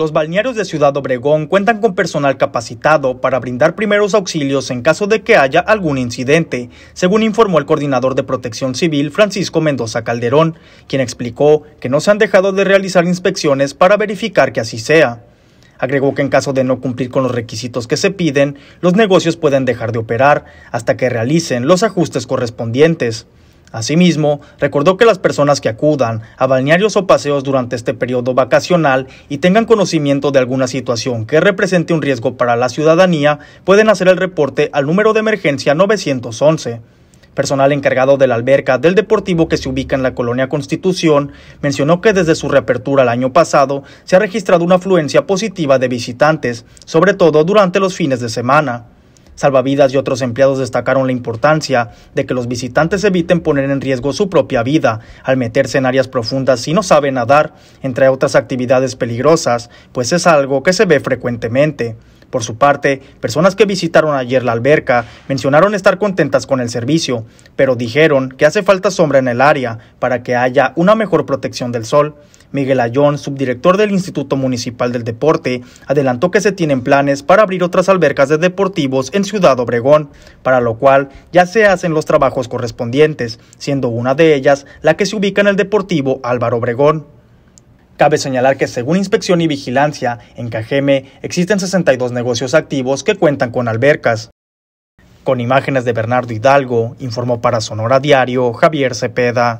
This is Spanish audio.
Los balnearios de Ciudad Obregón cuentan con personal capacitado para brindar primeros auxilios en caso de que haya algún incidente, según informó el coordinador de protección civil Francisco Mendoza Calderón, quien explicó que no se han dejado de realizar inspecciones para verificar que así sea. Agregó que en caso de no cumplir con los requisitos que se piden, los negocios pueden dejar de operar hasta que realicen los ajustes correspondientes. Asimismo, recordó que las personas que acudan a balnearios o paseos durante este periodo vacacional y tengan conocimiento de alguna situación que represente un riesgo para la ciudadanía pueden hacer el reporte al número de emergencia 911. Personal encargado de la alberca del Deportivo que se ubica en la colonia Constitución mencionó que desde su reapertura el año pasado se ha registrado una afluencia positiva de visitantes, sobre todo durante los fines de semana. Salvavidas y otros empleados destacaron la importancia de que los visitantes eviten poner en riesgo su propia vida al meterse en áreas profundas si no saben nadar, entre otras actividades peligrosas, pues es algo que se ve frecuentemente. Por su parte, personas que visitaron ayer la alberca mencionaron estar contentas con el servicio, pero dijeron que hace falta sombra en el área para que haya una mejor protección del sol. Miguel Ayón, subdirector del Instituto Municipal del Deporte, adelantó que se tienen planes para abrir otras albercas de deportivos en Ciudad Obregón, para lo cual ya se hacen los trabajos correspondientes, siendo una de ellas la que se ubica en el Deportivo Álvaro Obregón. Cabe señalar que según Inspección y Vigilancia, en Cajeme existen 62 negocios activos que cuentan con albercas. Con imágenes de Bernardo Hidalgo, informó para Sonora Diario Javier Cepeda.